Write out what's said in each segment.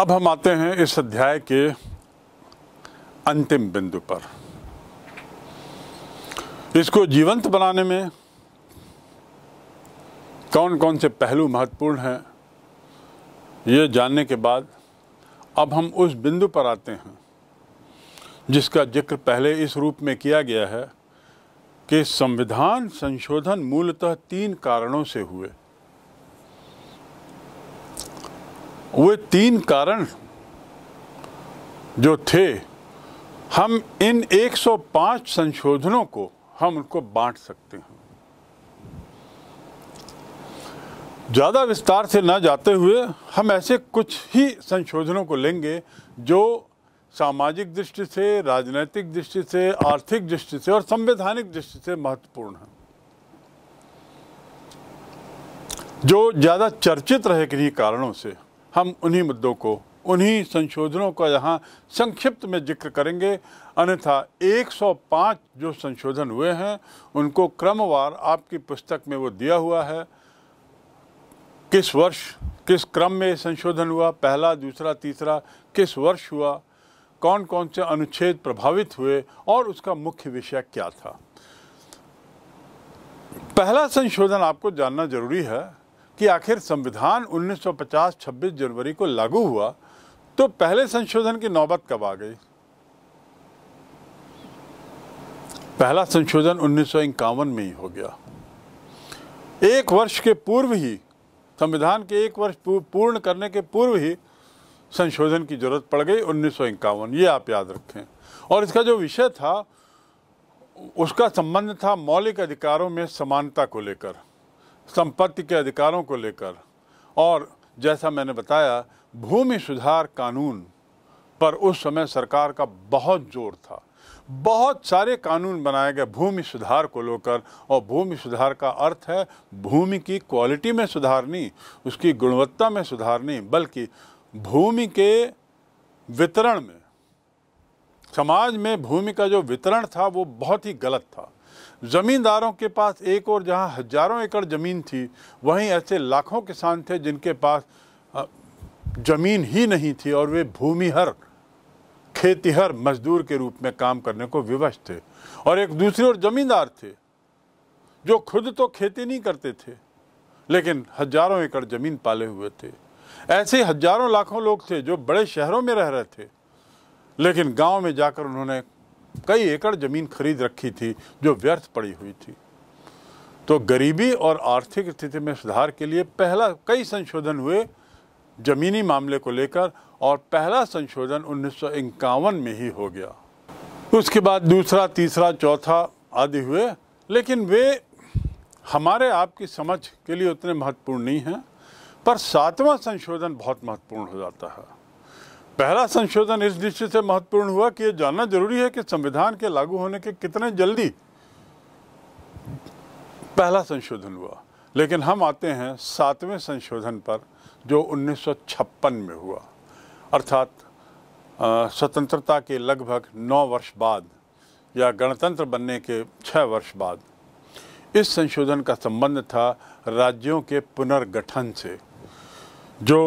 अब हम आते हैं इस अध्याय के अंतिम बिंदु पर इसको जीवंत बनाने में कौन कौन से पहलू महत्वपूर्ण हैं ये जानने के बाद अब हम उस बिंदु पर आते हैं जिसका जिक्र पहले इस रूप में किया गया है कि संविधान संशोधन मूलतः तीन कारणों से हुए वे तीन कारण जो थे हम इन 105 संशोधनों को हम उनको बांट सकते हैं ज़्यादा विस्तार से ना जाते हुए हम ऐसे कुछ ही संशोधनों को लेंगे जो सामाजिक दृष्टि से राजनीतिक दृष्टि से आर्थिक दृष्टि से और संवैधानिक दृष्टि से महत्वपूर्ण है जो ज़्यादा चर्चित रहे किन्हीं कारणों से हम उन्हीं मुद्दों को उन्हीं संशोधनों का यहाँ संक्षिप्त में जिक्र करेंगे अन्यथा 105 जो संशोधन हुए हैं उनको क्रमवार आपकी पुस्तक में वो दिया हुआ है किस वर्ष किस क्रम में संशोधन हुआ पहला दूसरा तीसरा किस वर्ष हुआ कौन कौन से अनुच्छेद प्रभावित हुए और उसका मुख्य विषय क्या था पहला संशोधन आपको जानना जरूरी है कि आखिर संविधान 1950 26 जनवरी को लागू हुआ तो पहले संशोधन की नौबत कब आ गई पहला संशोधन उन्नीस में ही हो गया एक वर्ष के पूर्व ही संविधान के एक वर्ष पूर्ण करने के पूर्व ही संशोधन की जरूरत पड़ गई उन्नीस ये आप याद रखें और इसका जो विषय था उसका संबंध था मौलिक अधिकारों में समानता को लेकर संपत्ति के अधिकारों को लेकर और जैसा मैंने बताया भूमि सुधार कानून पर उस समय सरकार का बहुत जोर था बहुत सारे कानून बनाए गए भूमि सुधार को लेकर और भूमि सुधार का अर्थ है भूमि की क्वालिटी में सुधार नहीं उसकी गुणवत्ता में सुधार नहीं बल्कि भूमि के वितरण में समाज में भूमि का जो वितरण था वो बहुत ही गलत था ज़मींदारों के पास एक और जहां हजारों एकड़ ज़मीन थी वहीं ऐसे लाखों किसान थे जिनके पास ज़मीन ही नहीं थी और वे भूमिहर खेतीहर मजदूर के रूप में काम करने को विवश थे और एक दूसरी ओर ज़मींदार थे जो खुद तो खेती नहीं करते थे लेकिन हजारों एकड़ ज़मीन पाले हुए थे ऐसे हजारों लाखों लोग थे जो बड़े शहरों में रह रहे थे लेकिन गांव में जाकर उन्होंने कई एकड़ ज़मीन खरीद रखी थी जो व्यर्थ पड़ी हुई थी तो गरीबी और आर्थिक स्थिति में सुधार के लिए पहला कई संशोधन हुए ज़मीनी मामले को लेकर और पहला संशोधन उन्नीस में ही हो गया उसके बाद दूसरा तीसरा चौथा आदि हुए लेकिन वे हमारे आपकी समझ के लिए उतने महत्वपूर्ण नहीं हैं पर सातवां संशोधन बहुत महत्वपूर्ण हो जाता है पहला संशोधन इस दृष्टि से महत्वपूर्ण हुआ कि यह जानना जरूरी है कि संविधान के लागू होने के कितने जल्दी पहला संशोधन हुआ लेकिन हम आते हैं सातवें संशोधन पर जो 1956 में हुआ अर्थात स्वतंत्रता के लगभग नौ वर्ष बाद या गणतंत्र बनने के छः वर्ष बाद इस संशोधन का संबंध था राज्यों के पुनर्गठन से जो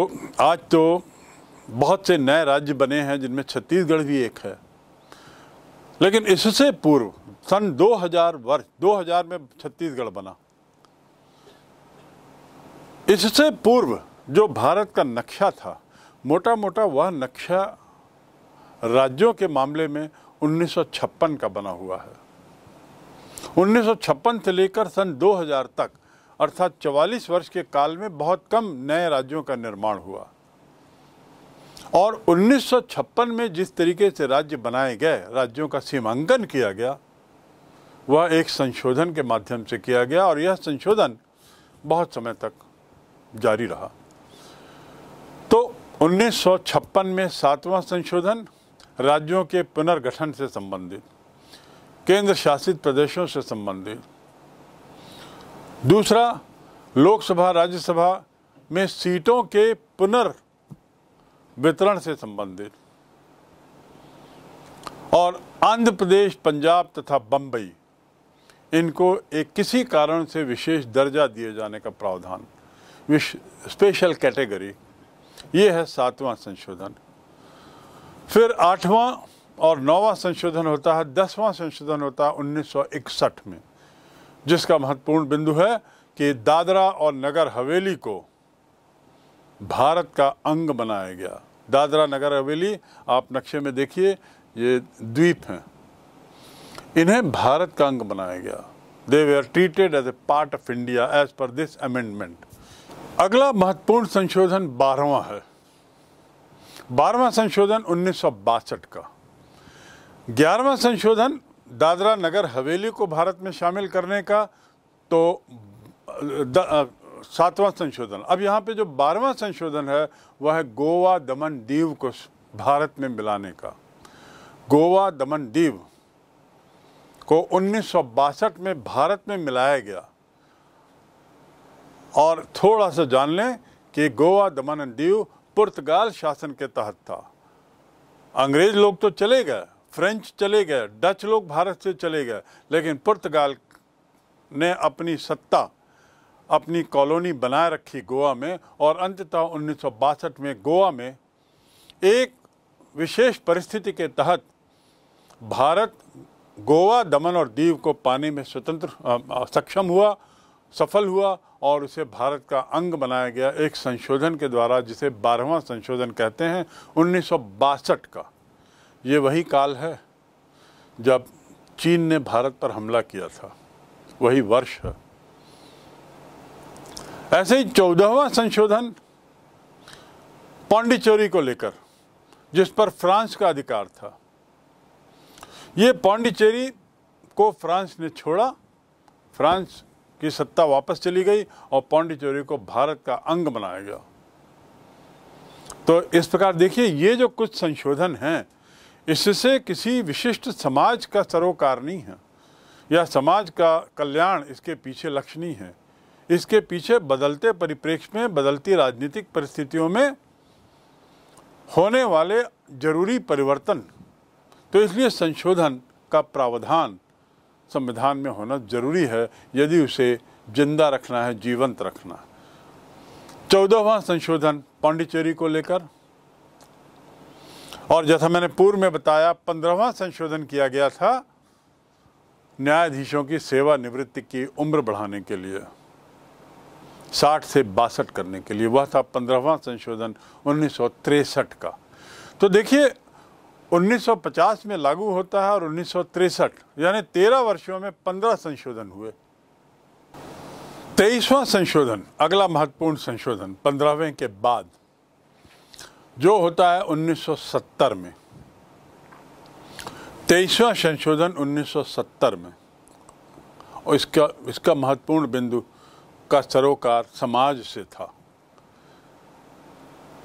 आज तो बहुत से नए राज्य बने हैं जिनमें छत्तीसगढ़ भी एक है लेकिन इससे पूर्व सन 2000 वर्ष 2000 में छत्तीसगढ़ बना इससे पूर्व जो भारत का नक्शा था मोटा मोटा वह नक्शा राज्यों के मामले में 1956 का बना हुआ है 1956 से लेकर सन 2000 तक अर्थात 44 वर्ष के काल में बहुत कम नए राज्यों का निर्माण हुआ और 1956 में जिस तरीके से राज्य बनाए गए राज्यों का सीमांकन किया गया वह एक संशोधन के माध्यम से किया गया और यह संशोधन बहुत समय तक जारी रहा तो 1956 में सातवां संशोधन राज्यों के पुनर्गठन से संबंधित केंद्र शासित प्रदेशों से संबंधित दूसरा लोकसभा राज्यसभा में सीटों के पुनर् वितरण से संबंधित और आंध्र प्रदेश पंजाब तथा बम्बई इनको एक किसी कारण से विशेष दर्जा दिए जाने का प्रावधान विश स्पेशल कैटेगरी ये है सातवां संशोधन फिर आठवां और नौवां संशोधन होता है दसवां संशोधन होता है उन्नीस में जिसका महत्वपूर्ण बिंदु है कि दादरा और नगर हवेली को भारत का अंग बनाया गया दादरा नगर हवेली आप नक्शे में देखिए ये द्वीप हैं इन्हें भारत का अंग बनाया गया दे वे are treated as a part of India as per this amendment अगला महत्वपूर्ण संशोधन बारहवा है बारहवा संशोधन उन्नीस का ग्यारहवा संशोधन दादरा नगर हवेली को भारत में शामिल करने का तो सातवां संशोधन अब यहाँ पे जो बारहवां संशोधन है वह है गोवा दमन दीव को भारत में मिलाने का गोवा दमन दीव को उन्नीस में भारत में मिलाया गया और थोड़ा सा जान लें कि गोवा दमन दीव पुर्तगाल शासन के तहत था अंग्रेज लोग तो चले गए फ्रेंच चले गए डच लोग भारत से चले गए लेकिन पुर्तगाल ने अपनी सत्ता अपनी कॉलोनी बनाए रखी गोवा में और अंततः उन्नीस में गोवा में एक विशेष परिस्थिति के तहत भारत गोवा दमन और दीव को पाने में स्वतंत्र सक्षम हुआ सफल हुआ और उसे भारत का अंग बनाया गया एक संशोधन के द्वारा जिसे बारहवा संशोधन कहते हैं उन्नीस का ये वही काल है जब चीन ने भारत पर हमला किया था वही वर्ष है ऐसे ही चौदहवा संशोधन पांडिचेरी को लेकर जिस पर फ्रांस का अधिकार था ये पांडिचेरी को फ्रांस ने छोड़ा फ्रांस की सत्ता वापस चली गई और पांडिचेरी को भारत का अंग बनाया गया तो इस प्रकार देखिए ये जो कुछ संशोधन हैं इससे किसी विशिष्ट समाज का सरोकार नहीं है या समाज का कल्याण इसके पीछे लक्ष्य नहीं है इसके पीछे बदलते परिप्रेक्ष्य में बदलती राजनीतिक परिस्थितियों में होने वाले जरूरी परिवर्तन तो इसलिए संशोधन का प्रावधान संविधान में होना जरूरी है यदि उसे जिंदा रखना है जीवंत रखना है चौदहवा संशोधन पांडिचेरी को लेकर और जैसा मैंने पूर्व में बताया पंद्रहवा संशोधन किया गया था न्यायाधीशों की सेवा निवृत्ति की उम्र बढ़ाने के लिए साठ से बासठ करने के लिए वह था पंद्रहवां संशोधन उन्नीस का तो देखिए 1950 में लागू होता है और उन्नीस यानी तेरह वर्षों में पंद्रह संशोधन हुए तेईसवा संशोधन अगला महत्वपूर्ण संशोधन पंद्रहवें के बाद जो होता है 1970 में तेईसवा संशोधन 1970 में और इसका इसका महत्वपूर्ण बिंदु उसका सरोकार समाज से था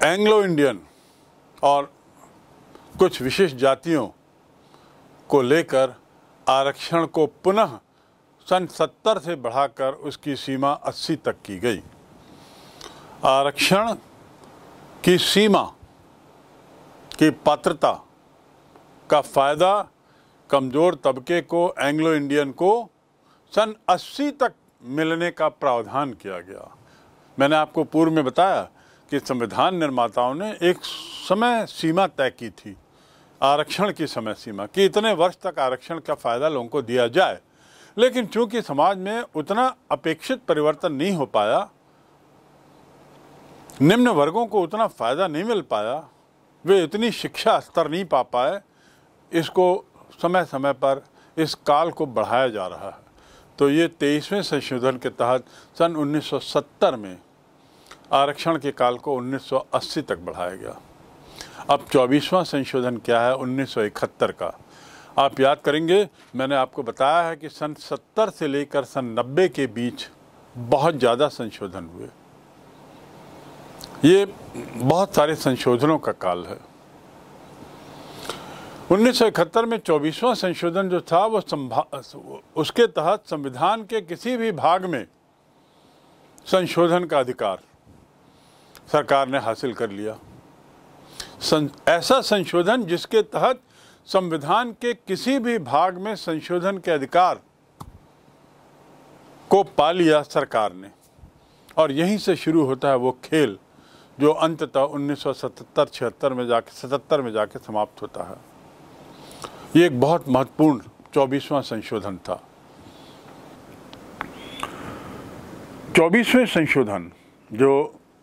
एंग्लो इंडियन और कुछ विशेष जातियों को लेकर आरक्षण को पुनः सन सत्तर से बढ़ाकर उसकी सीमा अस्सी तक की गई आरक्षण की सीमा की पात्रता का फ़ायदा कमज़ोर तबके को एंग्लो इंडियन को सन अस्सी तक मिलने का प्रावधान किया गया मैंने आपको पूर्व में बताया कि संविधान निर्माताओं ने एक समय सीमा तय की थी आरक्षण की समय सीमा कि इतने वर्ष तक आरक्षण का फ़ायदा लोगों को दिया जाए लेकिन चूंकि समाज में उतना अपेक्षित परिवर्तन नहीं हो पाया निम्न वर्गों को उतना फ़ायदा नहीं मिल पाया वे इतनी शिक्षा स्तर नहीं पा पाए इसको समय समय पर इस काल को बढ़ाया जा रहा है तो ये तेईसवें संशोधन के तहत सन 1970 में आरक्षण के काल को 1980 तक बढ़ाया गया अब चौबीसवां संशोधन क्या है 1971 का आप याद करेंगे मैंने आपको बताया है कि सन 70 से लेकर सन 90 के बीच बहुत ज़्यादा संशोधन हुए ये बहुत सारे संशोधनों का काल है उन्नीस में चौबीसवां संशोधन जो था वो उसके तहत संविधान के किसी भी भाग में संशोधन का अधिकार सरकार ने हासिल कर लिया सं, ऐसा संशोधन जिसके तहत संविधान के किसी भी भाग में संशोधन के अधिकार को पा लिया सरकार ने और यहीं से शुरू होता है वो खेल जो अंततः 1977 सौ सतहत्तर छिहत्तर में जाके सतहत्तर में जाके समाप्त होता है ये एक बहुत महत्वपूर्ण चौबीसवां संशोधन था चौबीसवें संशोधन जो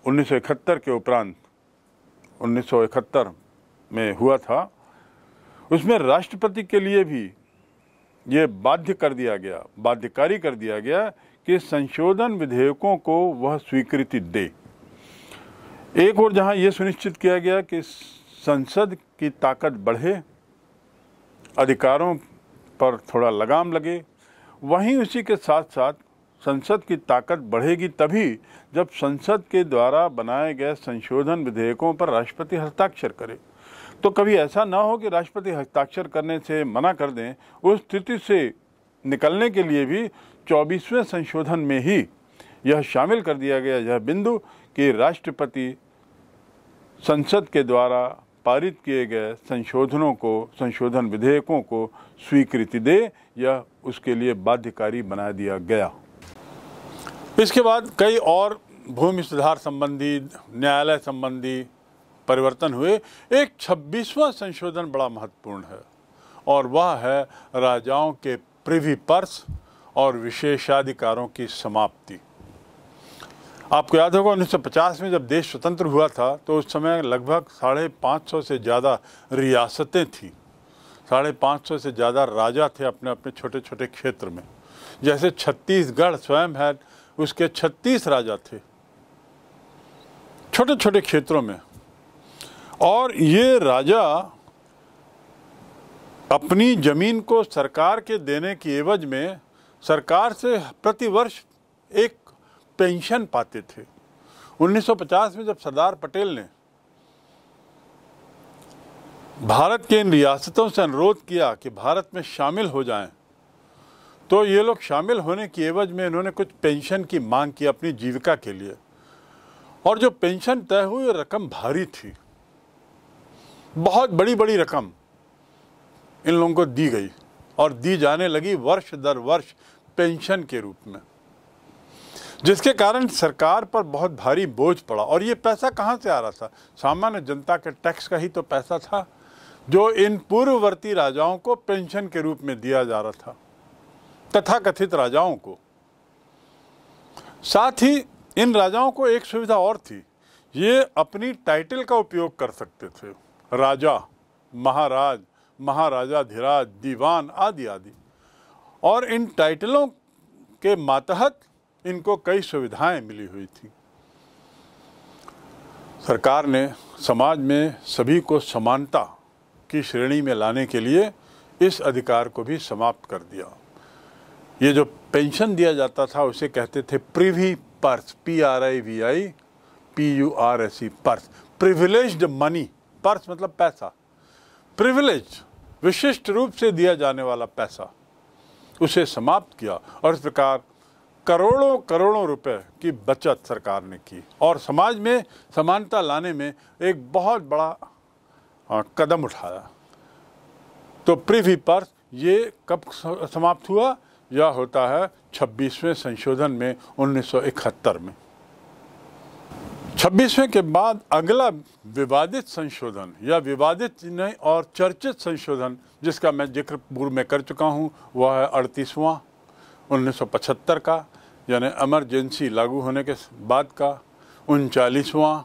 1971 के उपरांत 1971 में हुआ था उसमें राष्ट्रपति के लिए भी ये बाध्य कर दिया गया बाध्यकारी कर दिया गया कि संशोधन विधेयकों को वह स्वीकृति दे एक और जहां यह सुनिश्चित किया गया कि संसद की ताकत बढ़े अधिकारों पर थोड़ा लगाम लगे वहीं उसी के साथ साथ संसद की ताकत बढ़ेगी तभी जब संसद के द्वारा बनाए गए संशोधन विधेयकों पर राष्ट्रपति हस्ताक्षर करे तो कभी ऐसा ना हो कि राष्ट्रपति हस्ताक्षर करने से मना कर दें उस स्थिति से निकलने के लिए भी चौबीसवें संशोधन में ही यह शामिल कर दिया गया यह बिंदु कि राष्ट्रपति संसद के द्वारा पारित किए गए संशोधनों को संशोधन विधेयकों को स्वीकृति दे या उसके लिए बाध्यकारी बना दिया गया इसके बाद कई और भूमि सुधार संबंधी न्यायालय संबंधी परिवर्तन हुए एक छब्बीसवां संशोधन बड़ा महत्वपूर्ण है और वह है राजाओं के प्रिवी पर्स और विशेषाधिकारों की समाप्ति आपको याद होगा 1950 में जब देश स्वतंत्र हुआ था तो उस समय लगभग साढ़े पाँच सौ से ज़्यादा रियासतें थीं साढ़े पाँच सौ से ज़्यादा राजा थे अपने अपने छोटे छोटे क्षेत्र में जैसे छत्तीसगढ़ स्वयं है उसके छत्तीस राजा थे छोटे छोटे क्षेत्रों में और ये राजा अपनी ज़मीन को सरकार के देने की एवज में सरकार से प्रतिवर्ष एक पेंशन पाते थे 1950 में जब सरदार पटेल ने भारत के इन रियासतों से अनुरोध किया कि भारत में शामिल हो जाएं, तो ये लोग शामिल होने की एवज में इन्होंने कुछ पेंशन की मांग की अपनी जीविका के लिए और जो पेंशन तय हुई रकम भारी थी बहुत बड़ी बड़ी रकम इन लोगों को दी गई और दी जाने लगी वर्ष दर वर्ष पेंशन के रूप में जिसके कारण सरकार पर बहुत भारी बोझ पड़ा और ये पैसा कहाँ से आ रहा था सामान्य जनता के टैक्स का ही तो पैसा था जो इन पूर्ववर्ती राजाओं को पेंशन के रूप में दिया जा रहा था तथा कथित राजाओं को साथ ही इन राजाओं को एक सुविधा और थी ये अपनी टाइटल का उपयोग कर सकते थे राजा महाराज महाराजा धीराज दीवान आदि आदि और इन टाइटलों के मातहत इनको कई सुविधाएं मिली हुई थी सरकार ने समाज में सभी को समानता की श्रेणी में लाने के लिए इस अधिकार को भी समाप्त कर दिया ये जो पेंशन दिया जाता था उसे कहते थे privy purse P R I V I P U R S E purse privilege money purse मतलब पैसा प्रिविलेज विशिष्ट रूप से दिया जाने वाला पैसा उसे समाप्त किया और इस प्रकार करोड़ों करोड़ों रुपए की बचत सरकार ने की और समाज में समानता लाने में एक बहुत बड़ा कदम उठाया तो पृथ्वी पर ये कब समाप्त हुआ यह होता है 26वें संशोधन में 1971 में 26वें के बाद अगला विवादित संशोधन या विवादित नहीं और चर्चित संशोधन जिसका मैं जिक्र पूर्व में कर चुका हूं वह है अड़तीसवां 1975 का यानी एमरजेंसी लागू होने के बाद का उनचालीसवां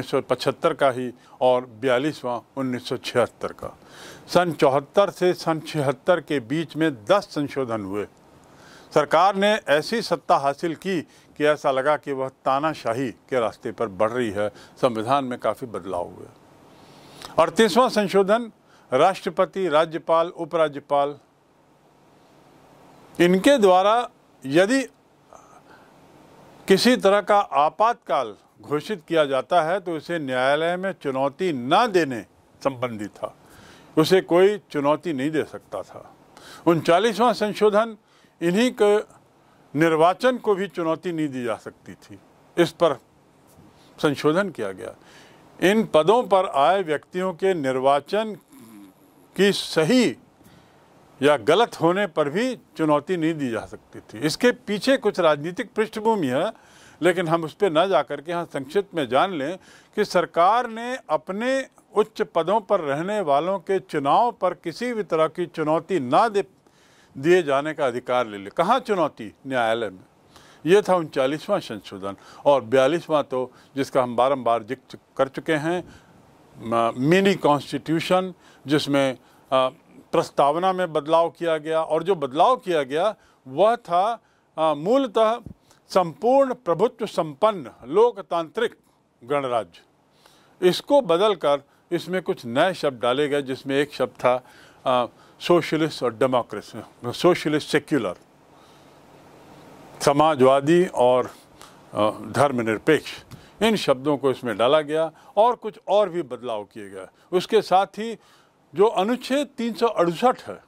1975 का ही और बयालीसवां 1976 का सन चौहत्तर से सन छिहत्तर के बीच में 10 संशोधन हुए सरकार ने ऐसी सत्ता हासिल की कि ऐसा लगा कि वह तानाशाही के रास्ते पर बढ़ रही है संविधान में काफ़ी बदलाव हुए अड़तीसवां संशोधन राष्ट्रपति राज्यपाल उपराज्यपाल इनके द्वारा यदि किसी तरह का आपातकाल घोषित किया जाता है तो इसे न्यायालय में चुनौती न देने संबंधी था उसे कोई चुनौती नहीं दे सकता था उनचालीसवां संशोधन इन्हीं के निर्वाचन को भी चुनौती नहीं दी जा सकती थी इस पर संशोधन किया गया इन पदों पर आए व्यक्तियों के निर्वाचन की सही या गलत होने पर भी चुनौती नहीं दी जा सकती थी इसके पीछे कुछ राजनीतिक पृष्ठभूमि है लेकिन हम उस पर न जा के यहाँ संक्षिप्त में जान लें कि सरकार ने अपने उच्च पदों पर रहने वालों के चुनाव पर किसी भी तरह की चुनौती ना दे दिए जाने का अधिकार ले लिया कहाँ चुनौती न्यायालय में ये था उनचालीसवां संशोधन और बयालीसवां तो जिसका हम बारम्बार जिक्र कर चुके हैं मिनी कॉन्स्टिट्यूशन जिसमें प्रस्तावना में बदलाव किया गया और जो बदलाव किया गया वह था मूलतः संपूर्ण प्रभुत्व संपन्न लोकतांत्रिक गणराज्य इसको बदलकर इसमें कुछ नए शब्द डाले गए जिसमें एक शब्द था सोशलिस्ट और डेमोक्रेसी सोशलिस्ट सेक्युलर समाजवादी और धर्मनिरपेक्ष इन शब्दों को इसमें डाला गया और कुछ और भी बदलाव किए गए उसके साथ ही जो अनुच्छेद तीन है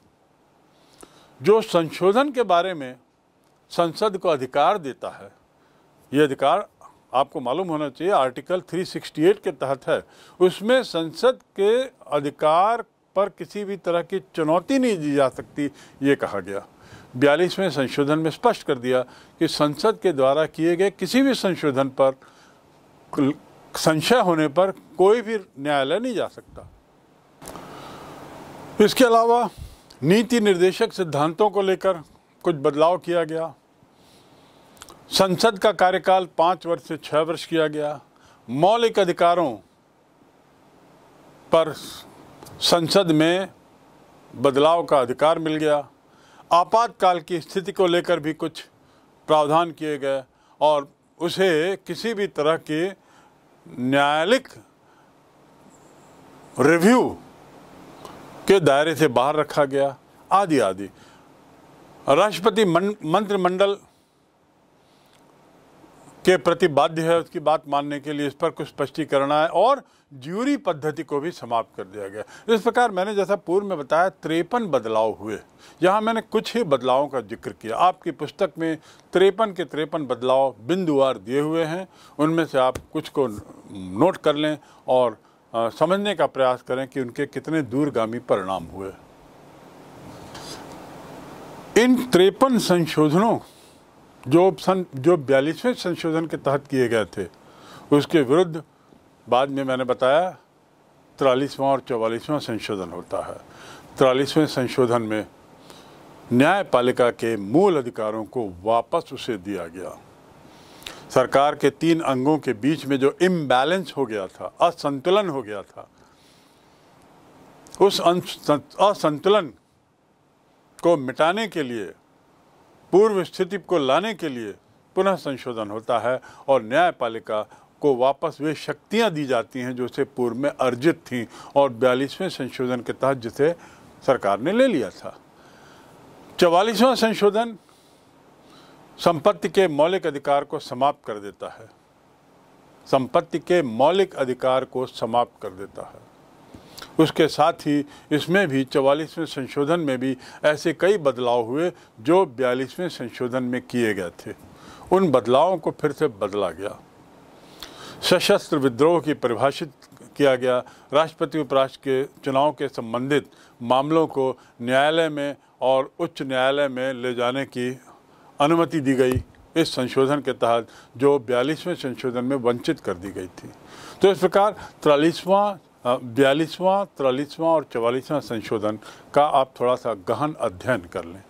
जो संशोधन के बारे में संसद को अधिकार देता है ये अधिकार आपको मालूम होना चाहिए आर्टिकल 368 के तहत है उसमें संसद के अधिकार पर किसी भी तरह की चुनौती नहीं दी जा सकती ये कहा गया बयालीसवें संशोधन में स्पष्ट कर दिया कि संसद के द्वारा किए गए किसी भी संशोधन पर संशय होने पर कोई भी न्यायालय नहीं जा सकता इसके अलावा नीति निर्देशक सिद्धांतों को लेकर कुछ बदलाव किया गया संसद का कार्यकाल पाँच वर्ष से छः वर्ष किया गया मौलिक अधिकारों पर संसद में बदलाव का अधिकार मिल गया आपातकाल की स्थिति को लेकर भी कुछ प्रावधान किए गए और उसे किसी भी तरह के न्यायालयिक रिव्यू के दायरे से बाहर रखा गया आदि आदि राष्ट्रपति मंत्रिमंडल के प्रति बाध्य है उसकी बात मानने के लिए इस पर कुछ स्पष्टीकरण आए और ज्यूरी पद्धति को भी समाप्त कर दिया गया इस प्रकार मैंने जैसा पूर्व में बताया त्रेपन बदलाव हुए यहाँ मैंने कुछ ही बदलावों का जिक्र किया आपकी पुस्तक में त्रेपन के त्रेपन बदलाव बिंदुवार दिए हुए हैं उनमें से आप कुछ को नोट कर लें और समझने का प्रयास करें कि उनके कितने दूरगामी परिणाम हुए इन त्रेपन संशोधनों जो सन जो बयालीसवें संशोधन के तहत किए गए थे उसके विरुद्ध बाद में मैंने बताया तिरालीसवां और चौवालीसवां संशोधन होता है तिरालीसवें संशोधन में न्यायपालिका के मूल अधिकारों को वापस उसे दिया गया सरकार के तीन अंगों के बीच में जो इम्बैलेंस हो गया था असंतुलन हो गया था उस असंतुलन को मिटाने के लिए पूर्व स्थिति को लाने के लिए पुनः संशोधन होता है और न्यायपालिका को वापस वे शक्तियां दी जाती हैं जो उसे पूर्व में अर्जित थीं और बयालीसवें संशोधन के तहत जिसे सरकार ने ले लिया था चवालीसवां संशोधन संपत्ति के मौलिक अधिकार को समाप्त कर देता है संपत्ति के मौलिक अधिकार को समाप्त कर देता है उसके साथ ही इसमें भी चवालीसवें संशोधन में भी ऐसे कई बदलाव हुए जो बयालीसवें संशोधन में किए गए थे उन बदलावों को फिर से बदला गया सशस्त्र विद्रोह की परिभाषित किया गया राष्ट्रपति उपराष्ट्र के चुनाव के संबंधित मामलों को न्यायालय में और उच्च न्यायालय में ले जाने की अनुमति दी गई इस संशोधन के तहत जो बयालीसवें संशोधन में वंचित कर दी गई थी तो इस प्रकार तिरालीसवां बयालीसवां तिरालीसवां और चवालीसवां संशोधन का आप थोड़ा सा गहन अध्ययन कर लें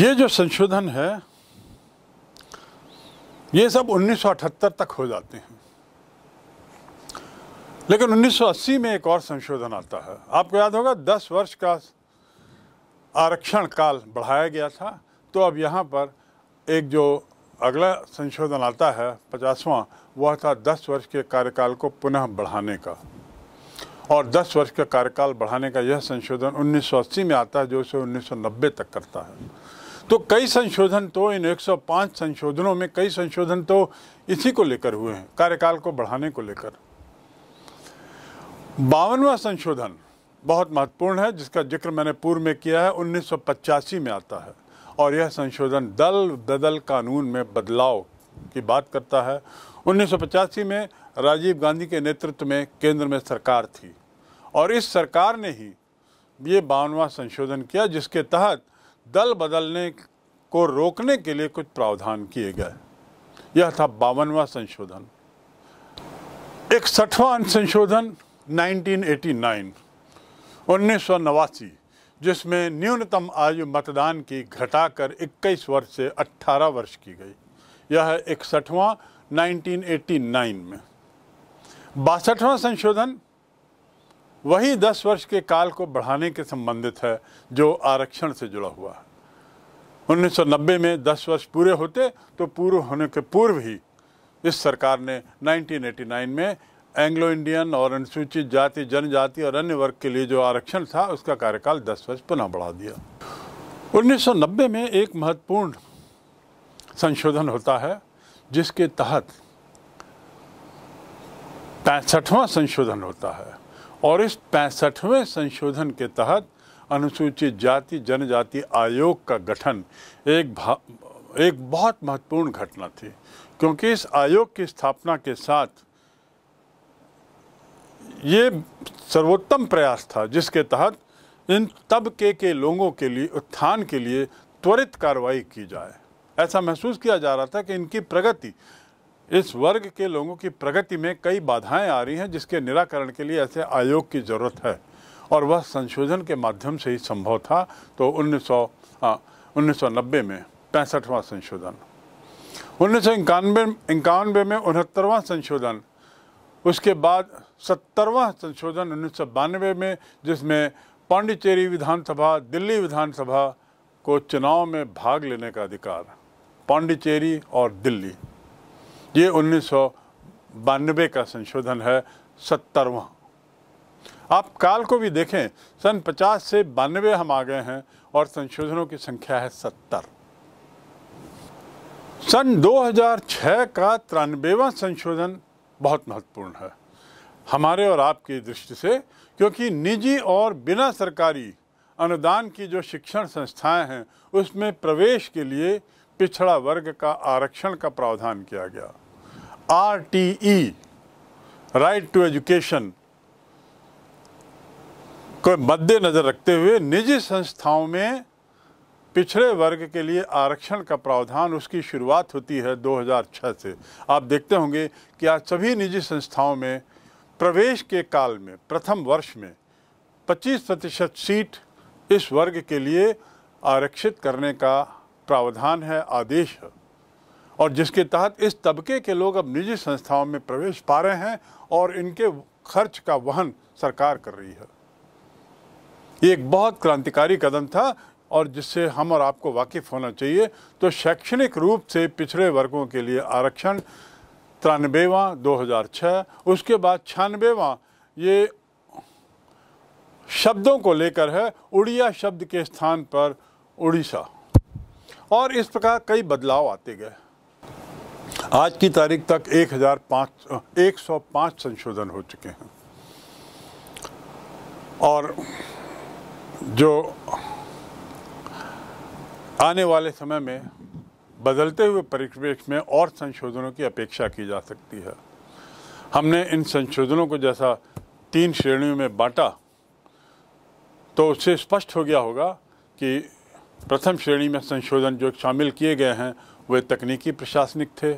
ये जो संशोधन है ये सब 1978 तक हो जाते हैं लेकिन 1980 में एक और संशोधन आता है आपको याद होगा 10 वर्ष का आरक्षण काल बढ़ाया गया था तो अब यहाँ पर एक जो अगला संशोधन आता है पचासवां वह था दस वर्ष के कार्यकाल को पुनः बढ़ाने का और दस वर्ष का कार्यकाल बढ़ाने का यह संशोधन 1980 में आता है जो उसे 1990 तक करता है तो कई संशोधन तो इन 105 संशोधनों में कई संशोधन तो इसी को लेकर हुए हैं कार्यकाल को बढ़ाने को लेकर बावनवा संशोधन बहुत महत्वपूर्ण है जिसका जिक्र मैंने पूर्व में किया है उन्नीस में आता है और यह संशोधन दल बदल कानून में बदलाव की बात करता है उन्नीस में राजीव गांधी के नेतृत्व में केंद्र में सरकार थी और इस सरकार ने ही ये बावनवा संशोधन किया जिसके तहत दल बदलने को रोकने के लिए कुछ प्रावधान किए गए यह था बावनवा संशोधन एक इकसठवां संशोधन 1989 उन्नीस सौ नवासी जिसमें न्यूनतम आयु मतदान की घटाकर 21 वर्ष से 18 वर्ष की गई यह इकसठवा 1989 में बासठवां संशोधन वही 10 वर्ष के काल को बढ़ाने के संबंधित है जो आरक्षण से जुड़ा हुआ है 1990 में 10 वर्ष पूरे होते तो पूर्व होने के पूर्व ही इस सरकार ने 1989 में एंग्लो इंडियन और अनुसूचित जाति जनजाति और अन्य वर्ग के लिए जो आरक्षण था उसका कार्यकाल दस वर्ष पुनः बढ़ा दिया 1990 में एक महत्वपूर्ण संशोधन होता है जिसके तहत पैंसठवां संशोधन होता है और इस पैंसठवें संशोधन के तहत अनुसूचित जाति जनजाति आयोग का गठन एक एक बहुत महत्वपूर्ण घटना थी क्योंकि इस आयोग की स्थापना के साथ ये सर्वोत्तम प्रयास था जिसके तहत इन तबके के लोगों के लिए उत्थान के लिए त्वरित कार्रवाई की जाए ऐसा महसूस किया जा रहा था कि इनकी प्रगति इस वर्ग के लोगों की प्रगति में कई बाधाएं आ रही हैं जिसके निराकरण के लिए ऐसे आयोग की ज़रूरत है और वह संशोधन के माध्यम से ही संभव था तो उन्नीस सौ उन्नीस में पैंसठवां संशोधन उन्नीस सौ इक्यानवे में उनहत्तरवां संशोधन उसके बाद सत्तरवा संशोधन उन्नीस में जिसमें पांडिचेरी विधानसभा दिल्ली विधानसभा को चुनाव में भाग लेने का अधिकार पांडिचेरी और दिल्ली ये उन्नीस का संशोधन है सत्तरवा आप काल को भी देखें सन 50 से बानवे हम आ गए हैं और संशोधनों की संख्या है सत्तर सन 2006 का तिरानबेवा संशोधन बहुत महत्वपूर्ण है हमारे और आपकी दृष्टि से क्योंकि निजी और बिना सरकारी अनुदान की जो शिक्षण संस्थाएं हैं उसमें प्रवेश के लिए पिछड़ा वर्ग का आरक्षण का प्रावधान किया गया R T E right to education को मद्देनज़र रखते हुए निजी संस्थाओं में पिछड़े वर्ग के लिए आरक्षण का प्रावधान उसकी शुरुआत होती है 2006 से आप देखते होंगे कि आज सभी निजी संस्थाओं में प्रवेश के काल में प्रथम वर्ष में 25 प्रतिशत सीट इस वर्ग के लिए आरक्षित करने का प्रावधान है आदेश है और जिसके तहत इस तबके के लोग अब निजी संस्थाओं में प्रवेश पा रहे हैं और इनके खर्च का वहन सरकार कर रही है ये एक बहुत क्रांतिकारी कदम था और जिससे हम और आपको वाकिफ़ होना चाहिए तो शैक्षणिक रूप से पिछड़े वर्गों के लिए आरक्षण तिरानबेवा दो हज़ार छः उसके बाद छियानबेवा ये शब्दों को लेकर है उड़िया शब्द के स्थान पर उड़ीसा और इस प्रकार कई बदलाव आते गए आज की तारीख तक एक हज़ार पाँच एक सौ पाँच संशोधन हो चुके हैं और जो आने वाले समय में बदलते हुए परिप्रेक्ष्य में और संशोधनों की अपेक्षा की जा सकती है हमने इन संशोधनों को जैसा तीन श्रेणियों में बांटा तो उससे स्पष्ट हो गया होगा कि प्रथम श्रेणी में संशोधन जो शामिल किए गए हैं वे तकनीकी प्रशासनिक थे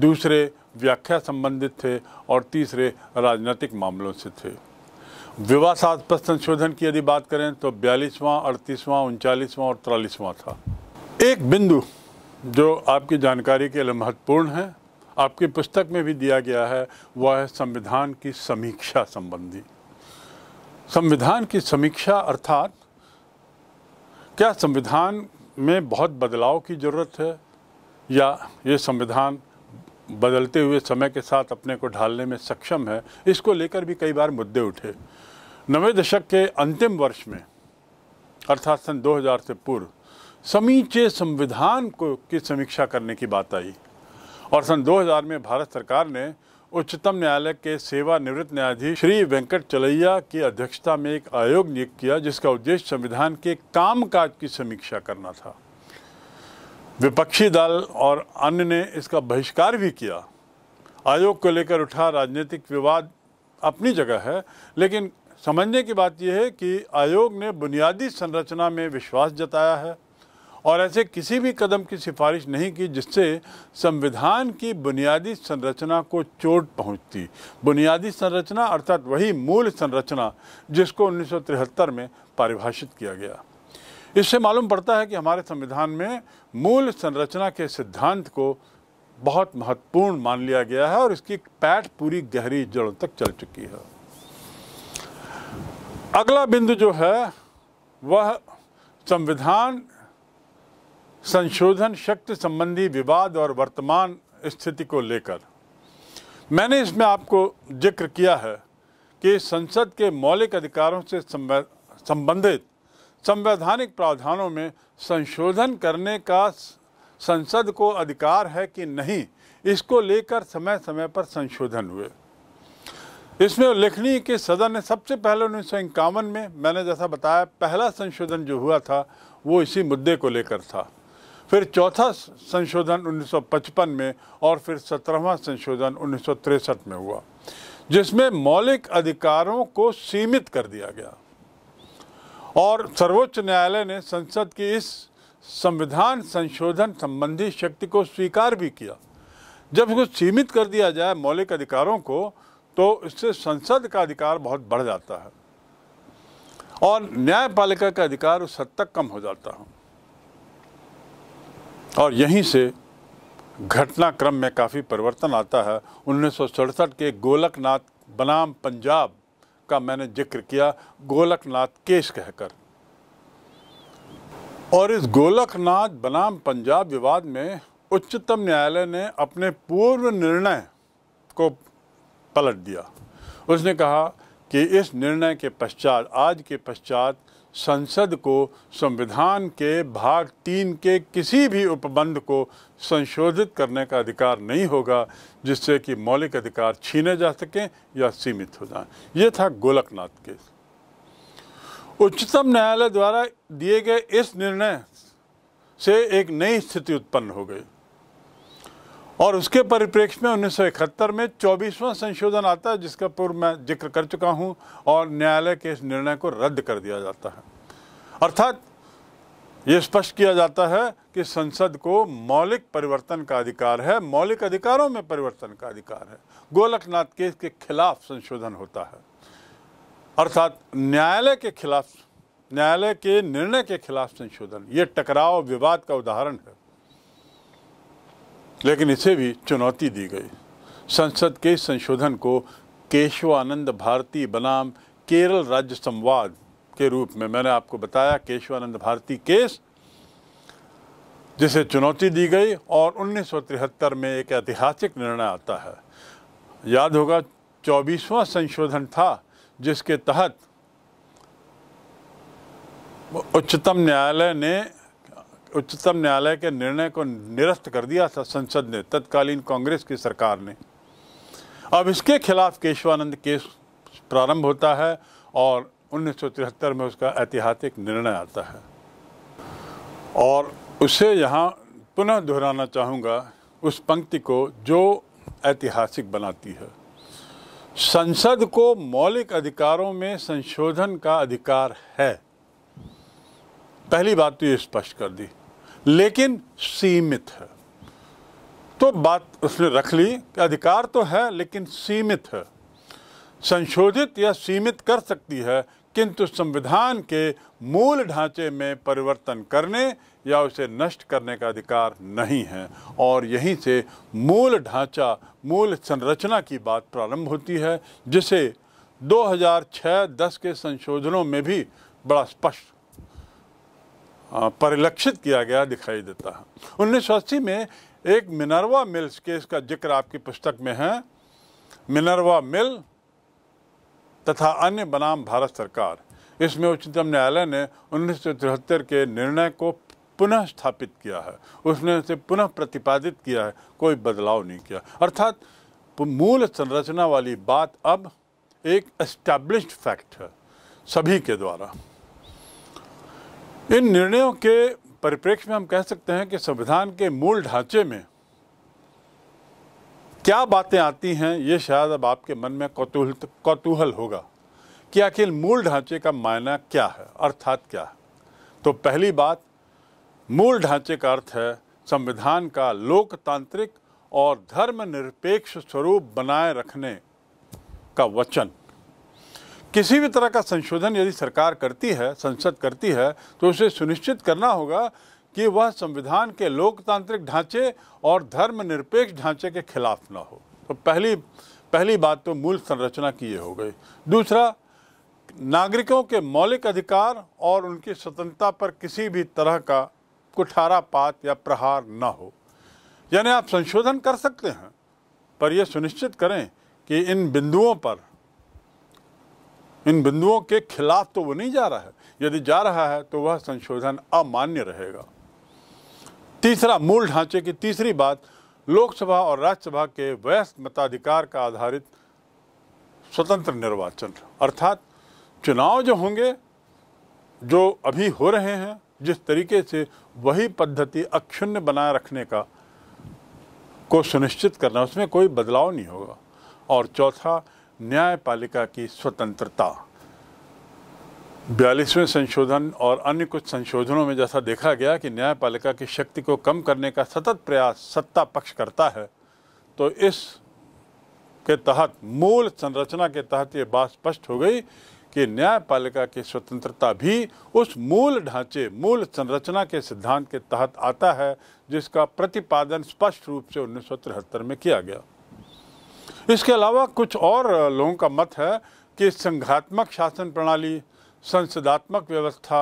दूसरे व्याख्या संबंधित थे और तीसरे राजनीतिक मामलों से थे विवाह पर संशोधन की यदि बात करें तो बयालीसवां अड़तीसवां उनचालीसवां और तिरालीसवां था एक बिंदु जो आपकी जानकारी के लिए महत्वपूर्ण है आपकी पुस्तक में भी दिया गया है वह है संविधान की समीक्षा संबंधी संविधान की समीक्षा अर्थात क्या संविधान में बहुत बदलाव की ज़रूरत है या ये संविधान बदलते हुए समय के साथ अपने को ढालने में सक्षम है इसको लेकर भी कई बार मुद्दे उठे नवे दशक के अंतिम वर्ष में अर्थात सन 2000 से पूर्व समीचे संविधान को की समीक्षा करने की बात आई और सन 2000 में भारत सरकार ने उच्चतम न्यायालय के सेवानिवृत्त न्यायाधीश श्री वेंकट चलैया की अध्यक्षता में एक आयोग नियुक्त किया जिसका उद्देश्य संविधान के कामकाज की समीक्षा करना था विपक्षी दल और अन्य ने इसका बहिष्कार भी किया आयोग को लेकर उठा राजनीतिक विवाद अपनी जगह है लेकिन समझने की बात यह है कि आयोग ने बुनियादी संरचना में विश्वास जताया है और ऐसे किसी भी कदम की सिफारिश नहीं की जिससे संविधान की बुनियादी संरचना को चोट पहुंचती बुनियादी संरचना अर्थात वही मूल संरचना जिसको उन्नीस में परिभाषित किया गया इससे मालूम पड़ता है कि हमारे संविधान में मूल संरचना के सिद्धांत को बहुत महत्वपूर्ण मान लिया गया है और इसकी पैठ पूरी गहरी जड़ों तक चल चुकी है अगला बिंदु जो है वह संविधान संशोधन शक्ति संबंधी विवाद और वर्तमान स्थिति को लेकर मैंने इसमें आपको जिक्र किया है कि संसद के मौलिक अधिकारों से संबंधित संवैधानिक प्रावधानों में संशोधन करने का संसद को अधिकार है कि नहीं इसको लेकर समय समय पर संशोधन हुए इसमें उल्लेखनीय कि सदन ने सबसे पहले उन्नीस में मैंने जैसा बताया पहला संशोधन जो हुआ था वो इसी मुद्दे को लेकर था फिर चौथा संशोधन 1955 में और फिर सत्रहवा संशोधन उन्नीस में हुआ जिसमें मौलिक अधिकारों को सीमित कर दिया गया और सर्वोच्च न्यायालय ने संसद की इस संविधान संशोधन संबंधी शक्ति को स्वीकार भी किया जब इसको सीमित कर दिया जाए मौलिक अधिकारों को तो इससे संसद का अधिकार बहुत बढ़ जाता है और न्यायपालिका का अधिकार उस हद तक कम हो जाता है और यहीं से घटनाक्रम में काफ़ी परिवर्तन आता है उन्नीस के गोलकनाथ बनाम पंजाब का मैंने जिक्र किया गोलकनाथ केस कहकर और इस गोलकनाथ बनाम पंजाब विवाद में उच्चतम न्यायालय ने अपने पूर्व निर्णय को पलट दिया उसने कहा कि इस निर्णय के पश्चात आज के पश्चात संसद को संविधान के भाग तीन के किसी भी उपबंध को संशोधित करने का अधिकार नहीं होगा जिससे कि मौलिक अधिकार छीने जा सकें या सीमित हो जाएं। ये था गोलकनाथ केस उच्चतम न्यायालय द्वारा दिए गए इस निर्णय से एक नई स्थिति उत्पन्न हो गई और उसके परिप्रेक्ष्य में उन्नीस में 24वां संशोधन आता है जिसका पूर्व मैं जिक्र कर चुका हूं और न्यायालय के इस निर्णय को रद्द कर दिया जाता है अर्थात ये स्पष्ट किया जाता है कि संसद को मौलिक परिवर्तन का अधिकार है मौलिक अधिकारों में परिवर्तन का अधिकार है गोलकनाथ केस के खिलाफ संशोधन होता है अर्थात न्यायालय के खिलाफ न्यायालय के निर्णय के खिलाफ संशोधन ये टकराव विवाद का उदाहरण है लेकिन इसे भी चुनौती दी गई संसद के संशोधन को केशवानंद भारती बनाम केरल राज्य संवाद के रूप में मैंने आपको बताया केशवानंद भारती केस जिसे चुनौती दी गई और उन्नीस में एक ऐतिहासिक निर्णय आता है याद होगा चौबीसवां संशोधन था जिसके तहत उच्चतम न्यायालय ने उच्चतम न्यायालय के निर्णय को निरस्त कर दिया था संसद ने तत्कालीन कांग्रेस की सरकार ने अब इसके खिलाफ केशवानंद केस प्रारंभ होता है और उन्नीस में उसका ऐतिहासिक निर्णय आता है और उसे यहाँ पुनः दोहराना चाहूँगा उस पंक्ति को जो ऐतिहासिक बनाती है संसद को मौलिक अधिकारों में संशोधन का अधिकार है पहली बात तो ये स्पष्ट कर दी लेकिन सीमित है तो बात उसने रख ली कि अधिकार तो है लेकिन सीमित है संशोधित या सीमित कर सकती है किंतु संविधान के मूल ढांचे में परिवर्तन करने या उसे नष्ट करने का अधिकार नहीं है और यहीं से मूल ढांचा मूल संरचना की बात प्रारंभ होती है जिसे 2006-10 के संशोधनों में भी बड़ा स्पष्ट परिलक्षित किया गया दिखाई देता है उन्नीस में एक मिनरवा मिल्स केस का जिक्र आपकी पुस्तक में है मिनरवा मिल तथा अन्य बनाम भारत सरकार इसमें उच्चतम न्यायालय ने उन्नीस के निर्णय को पुनः स्थापित किया है उसने उसे पुनः प्रतिपादित किया है कोई बदलाव नहीं किया अर्थात मूल संरचना वाली बात अब एक एस्टैब्लिश्ड फैक्ट है सभी के द्वारा इन निर्णयों के परिप्रेक्ष्य में हम कह सकते हैं कि संविधान के मूल ढांचे में क्या बातें आती हैं ये शायद अब आपके मन में कौतूहल कौतूहल होगा कि आखिर मूल ढांचे का मायना क्या है अर्थात क्या है तो पहली बात मूल ढांचे का अर्थ है संविधान का लोकतांत्रिक और धर्मनिरपेक्ष स्वरूप बनाए रखने का वचन किसी भी तरह का संशोधन यदि सरकार करती है संसद करती है तो उसे सुनिश्चित करना होगा कि वह संविधान के लोकतांत्रिक ढांचे और धर्मनिरपेक्ष ढांचे के खिलाफ ना हो तो पहली पहली बात तो मूल संरचना की ये हो गई दूसरा नागरिकों के मौलिक अधिकार और उनकी स्वतंत्रता पर किसी भी तरह का कुठारा पात या प्रहार न हो यानी आप संशोधन कर सकते हैं पर यह सुनिश्चित करें कि इन बिंदुओं पर इन बिंदुओं के खिलाफ तो वो नहीं जा रहा है यदि जा रहा है तो वह संशोधन अमान्य रहेगा तीसरा मूल ढांचे की तीसरी बात लोकसभा और राज्यसभा के वयस्क मताधिकार का आधारित स्वतंत्र निर्वाचन अर्थात चुनाव जो होंगे जो अभी हो रहे हैं जिस तरीके से वही पद्धति अक्षुण्य बनाए रखने का को सुनिश्चित करना उसमें कोई बदलाव नहीं होगा और चौथा न्यायपालिका की स्वतंत्रता बयालीसवें संशोधन और अन्य कुछ संशोधनों में जैसा देखा गया कि न्यायपालिका की शक्ति को कम करने का सतत प्रयास सत्ता पक्ष करता है तो इस के तहत मूल संरचना के तहत ये बात स्पष्ट हो गई कि न्यायपालिका की स्वतंत्रता भी उस मूल ढांचे मूल संरचना के सिद्धांत के तहत आता है जिसका प्रतिपादन स्पष्ट रूप से उन्नीस में किया गया इसके अलावा कुछ और लोगों का मत है कि संघात्मक शासन प्रणाली संसदात्मक व्यवस्था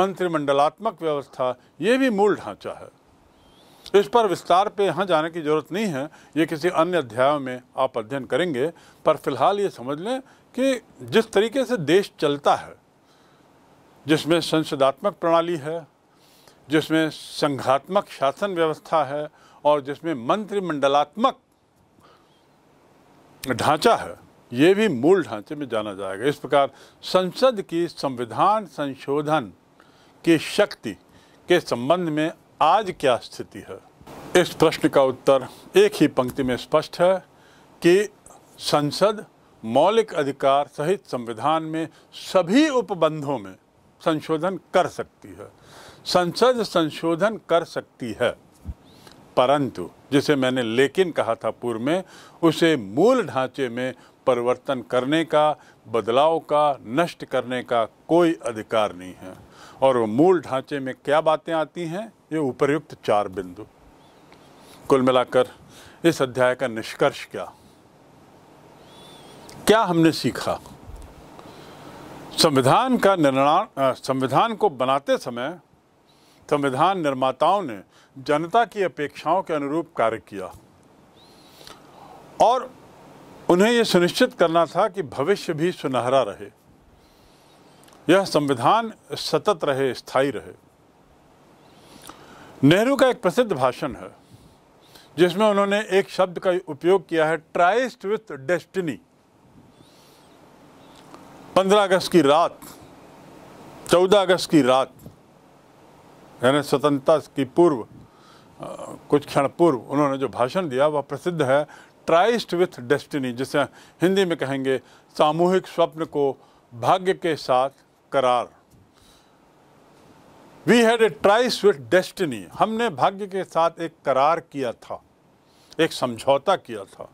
मंत्रिमंडलात्मक व्यवस्था ये भी मूल ढांचा है इस पर विस्तार पे यहाँ जाने की ज़रूरत नहीं है ये किसी अन्य अध्याय में आप अध्ययन करेंगे पर फिलहाल ये समझ लें कि जिस तरीके से देश चलता है जिसमें संसदात्मक प्रणाली है जिसमें संघात्मक शासन व्यवस्था है और जिसमें मंत्रिमंडलात्मक ढांचा है ये भी मूल ढांचे में जाना जाएगा इस प्रकार संसद की संविधान संशोधन की शक्ति के संबंध में आज क्या स्थिति है इस प्रश्न का उत्तर एक ही पंक्ति में स्पष्ट है कि संसद मौलिक अधिकार सहित संविधान में सभी उपबंधों में संशोधन कर सकती है संसद संशोधन कर सकती है परंतु जिसे मैंने लेकिन कहा था पूर्व में उसे मूल ढांचे में परिवर्तन करने का बदलाव का नष्ट करने का कोई अधिकार नहीं है और मूल ढांचे में क्या बातें आती हैं ये उपयुक्त चार बिंदु कुल मिलाकर इस अध्याय का निष्कर्ष क्या क्या हमने सीखा संविधान का निर्माण संविधान को बनाते समय संविधान निर्माताओं ने जनता की अपेक्षाओं के अनुरूप कार्य किया और उन्हें यह सुनिश्चित करना था कि भविष्य भी सुनहरा रहे यह संविधान सतत रहे स्थायी रहे नेहरू का एक प्रसिद्ध भाषण है जिसमें उन्होंने एक शब्द का उपयोग किया है ट्राइस्ट विथ डेस्टिनी 15 अगस्त की रात 14 अगस्त की रात यानी स्वतंत्रता की पूर्व कुछ क्षण पूर्व उन्होंने जो भाषण दिया वह प्रसिद्ध है ट्राइस्ट विथ डेस्टिनी जिसे हिंदी में कहेंगे सामूहिक स्वप्न को भाग्य के साथ करार we had a tryst with destiny हमने भाग्य के साथ एक करार किया था एक समझौता किया था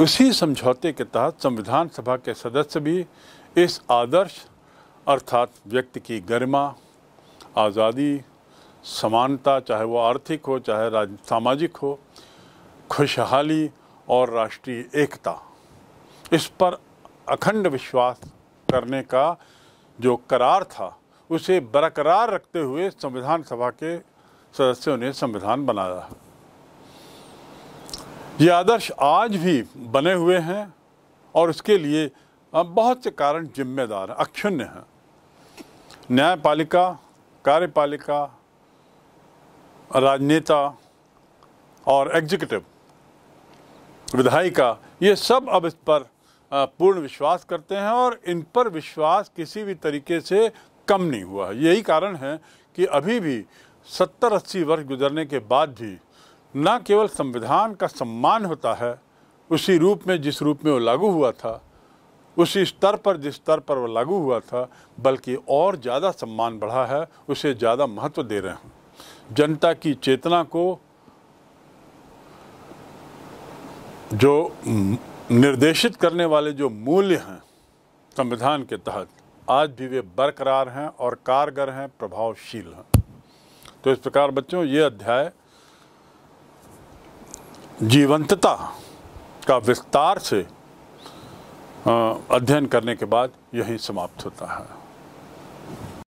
उसी समझौते के तहत संविधान सभा के सदस्य भी इस आदर्श अर्थात व्यक्ति की गरिमा आज़ादी समानता चाहे वो आर्थिक हो चाहे राज सामाजिक हो खुशहाली और राष्ट्रीय एकता इस पर अखंड विश्वास करने का जो करार था उसे बरकरार रखते हुए संविधान सभा के सदस्यों ने संविधान बनाया ये आदर्श आज भी बने हुए हैं और उसके लिए बहुत से कारण जिम्मेदार हैं अक्षुण्य हैं न्यायपालिका कार्यपालिका राजनेता और एग्जीक्यूटिव विधायिका ये सब अब इस पर पूर्ण विश्वास करते हैं और इन पर विश्वास किसी भी तरीके से कम नहीं हुआ है यही कारण है कि अभी भी सत्तर अस्सी वर्ष गुजरने के बाद भी न केवल संविधान का सम्मान होता है उसी रूप में जिस रूप में वो लागू हुआ था उसी स्तर पर जिस स्तर पर वो लागू हुआ था बल्कि और ज़्यादा सम्मान बढ़ा है उसे ज़्यादा महत्व दे रहे हैं जनता की चेतना को जो निर्देशित करने वाले जो मूल्य हैं संविधान के तहत आज भी वे बरकरार हैं और कारगर हैं प्रभावशील हैं तो इस प्रकार बच्चों ये अध्याय जीवंतता का विस्तार से अध्ययन करने के बाद यही समाप्त होता है